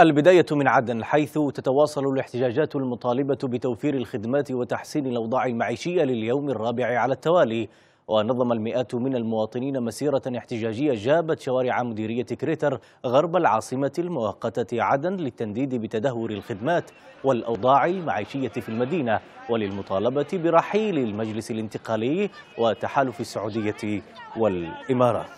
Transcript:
البداية من عدن حيث تتواصل الاحتجاجات المطالبة بتوفير الخدمات وتحسين الأوضاع المعيشية لليوم الرابع على التوالي ونظم المئات من المواطنين مسيرة احتجاجية جابت شوارع مديرية كريتر غرب العاصمة المؤقتة عدن للتنديد بتدهور الخدمات والأوضاع المعيشية في المدينة وللمطالبة برحيل المجلس الانتقالي وتحالف السعودية والإمارات